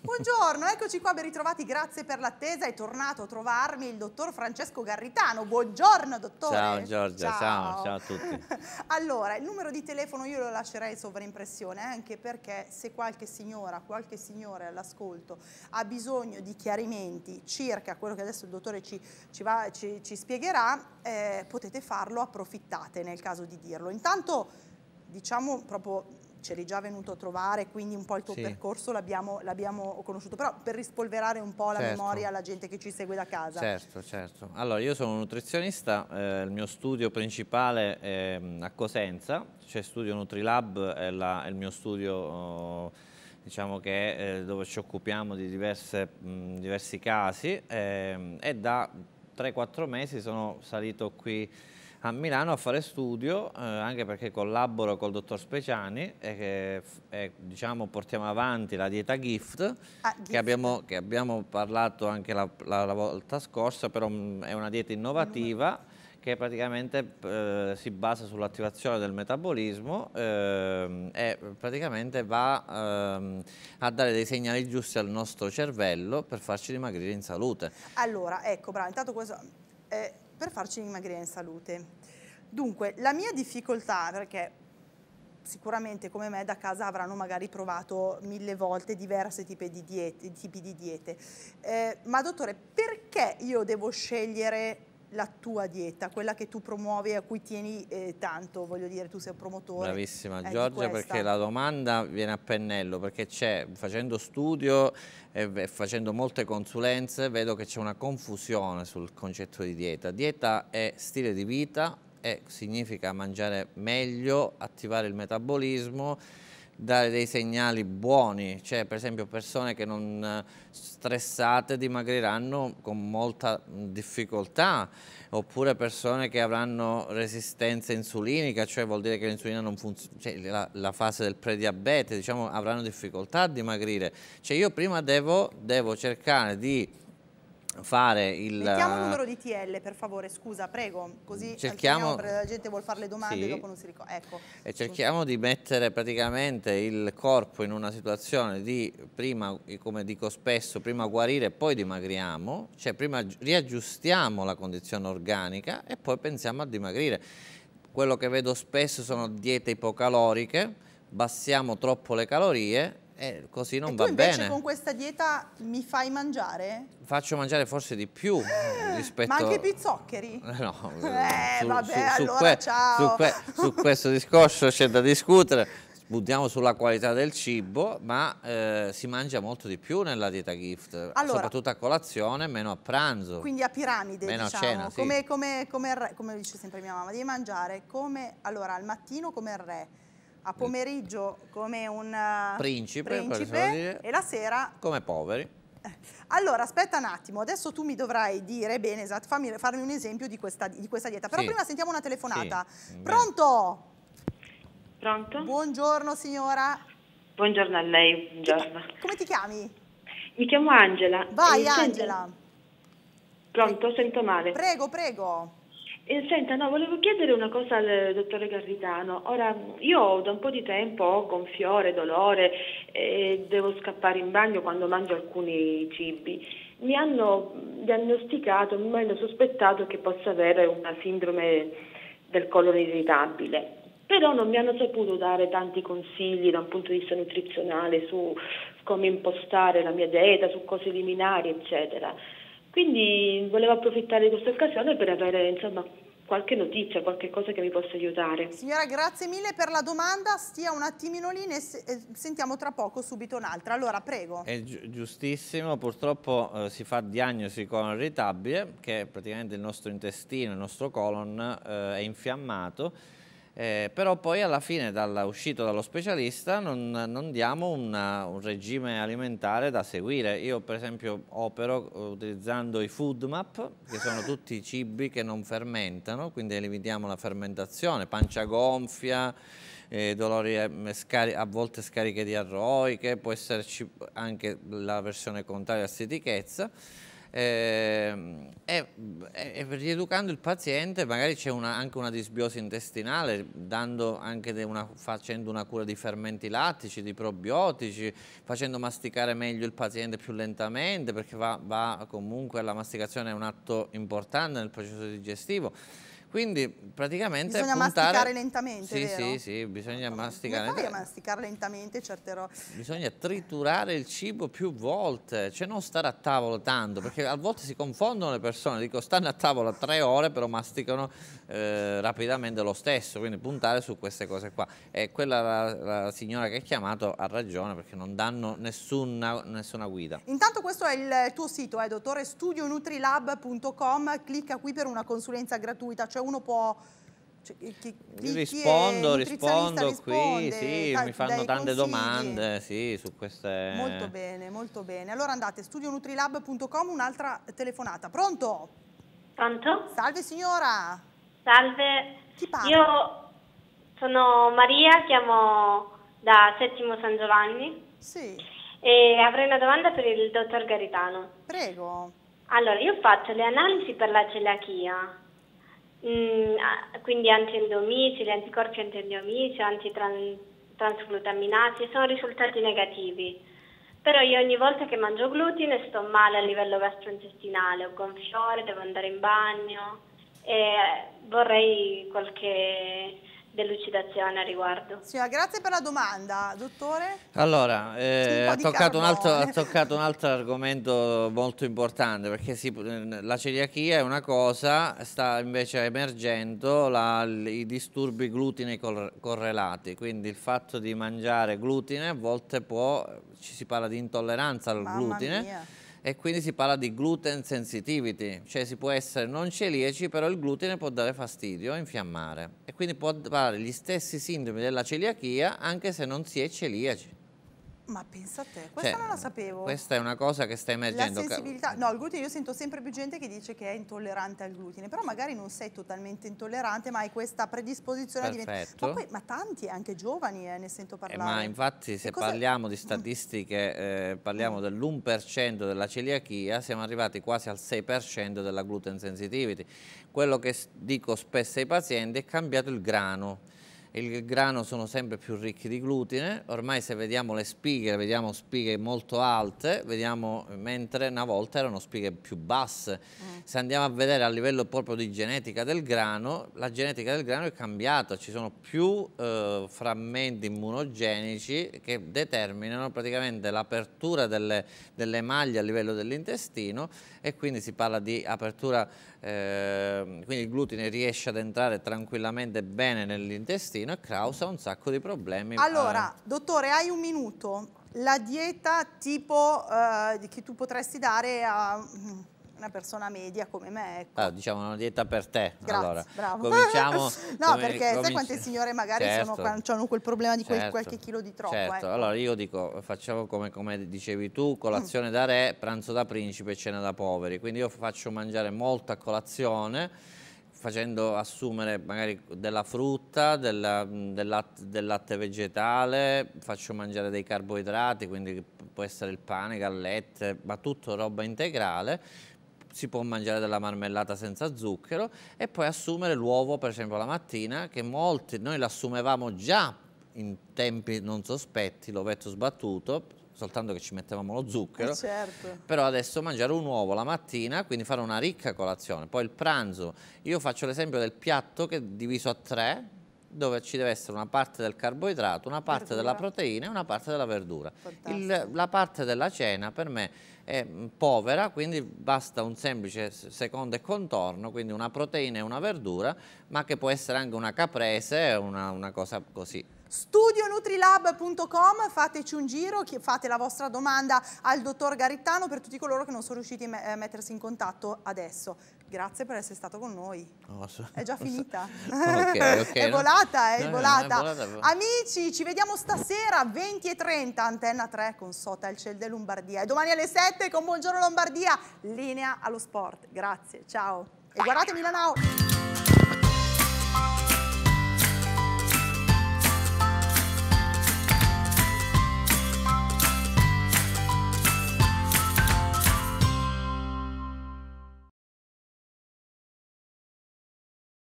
Buongiorno, eccoci qua, ben ritrovati, grazie per l'attesa. È tornato a trovarmi il dottor Francesco Garritano. Buongiorno dottore. Ciao Giorgia, ciao, ciao, ciao a tutti. Allora, il numero di telefono io lo lascerei sovraimpressione, eh, anche perché se qualche signora, qualche signore all'ascolto ha bisogno di chiarimenti circa quello che adesso il dottore ci, ci, va, ci, ci spiegherà, eh, potete farlo, approfittate nel caso di dirlo. Intanto diciamo proprio c'eri già venuto a trovare, quindi un po' il tuo sì. percorso l'abbiamo, conosciuto, però per rispolverare un po' la certo. memoria alla gente che ci segue da casa. Certo, certo. Allora, io sono un nutrizionista, eh, il mio studio principale è a Cosenza, c'è cioè studio Nutrilab, è, la, è, il mio studio... Oh, diciamo che, eh, dove ci occupiamo di diverse, mh, diversi casi ehm, e da 3-4 mesi sono salito qui a Milano a fare studio, eh, anche perché collaboro col dottor Speciani e, che, e diciamo, portiamo avanti la dieta gift, ah, gift. Che, abbiamo, che, abbiamo, parlato anche la, la, la, volta scorsa, però mm, è una dieta innovativa che praticamente eh, si basa sull'attivazione del metabolismo eh, e praticamente va eh, a dare dei segnali giusti al nostro cervello per farci dimagrire in salute. Allora, ecco, bravo, intanto questo per farci dimagrire in salute. Dunque, la mia difficoltà, perché sicuramente come me da casa avranno magari provato mille volte diversi tipi di diete, tipi di diete. Eh, ma dottore, perché io devo scegliere la tua dieta, quella che tu promuovi e a cui tieni eh, tanto, voglio dire, tu sei un promotore. Bravissima Giorgia perché la domanda viene a pennello, perché c'è, facendo studio e facendo molte consulenze, vedo che c'è una confusione sul concetto di dieta. Dieta è stile di vita, è, significa mangiare meglio, attivare il metabolismo, dare dei segnali buoni, cioè per esempio persone che non eh, stressate dimagriranno con molta mm, difficoltà, oppure persone che avranno resistenza insulinica, cioè vuol dire che l'insulina non funziona, cioè la, la, fase del prediabete, diciamo avranno difficoltà a dimagrire. Cioè io prima devo, devo cercare di fare il... Mettiamo il eh, numero di TL per favore, scusa, prego, così cerchiamo... la gente vuole fare le domande sì. dopo non si ricorda. Ecco. E cerchiamo di mettere praticamente il corpo in una situazione di prima, come dico spesso, prima guarire e poi dimagriamo, cioè prima riaggiustiamo la condizione organica e poi pensiamo a dimagrire. Quello che vedo spesso sono diete ipocaloriche, bassiamo troppo le calorie eh, così non e va bene. Ma invece con questa dieta mi fai mangiare? Faccio mangiare forse di più eh, rispetto... Ma anche i zuccheri? Eh, no, eh, su, vabbè, su, allora su ciao! Su, que su questo discorso c'è da discutere, buttiamo sulla qualità del cibo, ma eh, si mangia molto di più nella dieta gift, allora, soprattutto a colazione, meno a pranzo. Quindi a piramide, meno diciamo. a cena, come, sì. come, come, come, dice sempre mia mamma, devi mangiare come, allora, al mattino come il re, a pomeriggio come un eh, principe, principe e la sera come poveri. Eh, allora, aspetta un attimo, adesso tu mi dovrai dire, bene, esatto, fammi, farmi un esempio di questa, di questa dieta. Però sì. prima sentiamo una telefonata. Sì. Pronto? Pronto? Buongiorno signora. Buongiorno a lei, buongiorno. Eh, come ti chiami? Mi chiamo Angela. Vai Angela. Pronto, sento male. Prego, prego. Eh, senta, no, volevo chiedere una cosa al eh, dottore Garritano. Ora, io da un po' di tempo ho gonfiore, dolore e devo scappare in bagno quando mangio alcuni cibi. Mi hanno diagnosticato, mi hanno sospettato che possa avere una sindrome del colon irritabile. Però non mi hanno saputo dare tanti consigli da un punto di vista nutrizionale su come impostare la mia dieta, su cose eliminari, eccetera. Quindi volevo approfittare di questa occasione per avere insomma, qualche notizia, qualche cosa che mi possa aiutare. Signora, grazie mille per la domanda, stia un attimino lì e eh, sentiamo tra poco subito un'altra. Allora, prego. È gi giustissimo, purtroppo eh, si fa diagnosi con irritabile, che è praticamente il nostro intestino, il nostro colon eh, è infiammato eh, però poi alla fine dal, uscito dallo specialista non, non diamo una, un regime alimentare da seguire. Io per esempio opero utilizzando i food map, che sono tutti i cibi che non fermentano, quindi evitiamo la fermentazione, pancia gonfia, eh, dolori eh, a volte scariche diarroiche, può esserci anche la versione contraria a stitichezza Ehm, e, e, e rieducando il paziente magari c'è anche una disbiosi intestinale, anche una, facendo una cura di fermenti lattici, di probiotici, facendo masticare meglio il paziente più lentamente perché va, va comunque la masticazione è un atto importante nel processo digestivo quindi praticamente... Bisogna puntare... masticare lentamente, sì, vero? Sì, sì, bisogna Come masticare. Come fai masticare lentamente certe robe? Bisogna triturare il cibo più volte, cioè non stare a tavola tanto, perché a volte si confondono le persone, dico stanno a tavola tre ore però masticano eh, rapidamente lo stesso, quindi puntare su queste cose qua. E quella la, la signora che ha chiamato ha ragione perché non danno nessuna, nessuna guida. Intanto questo è il tuo sito, eh, dottore, studionutrilab.com, clicca qui per una consulenza gratuita, cioè cioè uno può... Cioè, chi, chi rispondo, rispondo risponde, qui, sì, dai, mi fanno tante consigli. domande sì, su queste... Molto bene, molto bene. Allora andate, studionutrilab.com, un'altra telefonata. Pronto? Pronto? Salve signora! Salve, Chi parla? io sono Maria, chiamo da Settimo San Giovanni. Sì. E avrei una domanda per il dottor Garitano. Prego. Allora, io faccio le analisi per la celiachia Mm, quindi quindi antiendomicili, anticorpi antiendomicili, antitransglutaminati, sono risultati negativi. Però io ogni volta che mangio glutine sto male a livello gastrointestinale, ho gonfiore, devo andare in bagno e vorrei qualche delucidazione a riguardo. Signora, grazie per la domanda, dottore. Allora, eh, ha, toccato altro, ha, toccato un altro, argomento molto importante, perché si, eh, la celiachia è una cosa, sta invece emergendo la, i disturbi glutine correlati, quindi il fatto di mangiare glutine a volte può, ci si parla di intolleranza al Mamma glutine. Mia e quindi si parla di gluten sensitivity, cioè si può essere non celiaci, però il glutine può dare fastidio e infiammare e quindi può dare gli stessi sintomi della celiachia anche se non si è celiaci. Ma pensa a te, questa cioè, non la sapevo. Questa è una cosa che sta emergendo. La sensibilità, no, il glutine, io sento sempre più gente che dice che è intollerante al glutine, però magari non sei totalmente intollerante, ma hai questa predisposizione Perfetto. a diventare... Ma, poi, ma tanti, anche giovani, eh, ne sento parlare. Eh, ma infatti se parliamo di mm. statistiche, eh, parliamo mm. dell'1% della celiachia, siamo arrivati quasi al 6% della gluten sensitivity. Quello che dico spesso ai pazienti è cambiato il grano il grano sono sempre più ricchi di glutine, ormai se vediamo le spighe, vediamo spighe molto alte, vediamo, mentre una volta erano spighe più basse. Mm. Se andiamo a vedere a livello proprio di genetica del grano, la genetica del grano è cambiata, ci sono più eh, frammenti immunogenici che determinano praticamente l'apertura delle, delle, maglie a livello dell'intestino e quindi si parla di apertura, eh, quindi il glutine riesce ad entrare tranquillamente bene nell'intestino intestino e Kraus un sacco di problemi. Allora, eh. dottore, hai un minuto. La dieta tipo eh, che tu potresti dare a mm, una persona media come me. Ecco. Allora, ah, diciamo una dieta per te. Grazie, allora, bravo. Cominciamo, no, come, perché cominci... sai quante signore magari certo, sono, hanno quel problema di quel, certo, qualche chilo di troppo. Certo, ecco. allora io dico, facciamo come, come dicevi tu, colazione mm. da re, pranzo da principe cena da poveri. Quindi io faccio mangiare molto a colazione facendo assumere magari della frutta, della, mm, del, latte, del, latte, vegetale, faccio mangiare dei carboidrati, quindi può essere il pane, gallette, ma tutto roba integrale, si può mangiare della marmellata senza zucchero e poi assumere l'uovo per esempio la mattina che molti, noi l'assumevamo già in tempi non sospetti, l'ovetto sbattuto, soltanto che ci mettevamo lo zucchero. Eh certo. Però adesso mangiare un uovo la mattina, quindi fare una ricca colazione, poi il pranzo. Io faccio l'esempio del piatto che è diviso a tre, dove ci deve essere una parte del carboidrato, una parte verdura. della proteina e una parte della verdura. Il, la parte della cena per me è mm, povera, quindi basta un semplice secondo e contorno, quindi una proteina e una verdura, ma che può essere anche una caprese, una, una cosa così studionutrilab.com fateci un giro, fate la vostra domanda al dottor Garittano per tutti coloro che non sono riusciti a mettersi in contatto adesso. Grazie per essere stato con noi. è già finita. Okay, okay, è, no? volata, è, volata. No, è volata, Amici, ci vediamo stasera 20.30, Antenna 3 con Sota il Cel de Lombardia. E domani alle 7 con Buongiorno Lombardia, linea allo sport. Grazie, ciao. E guardate Milano.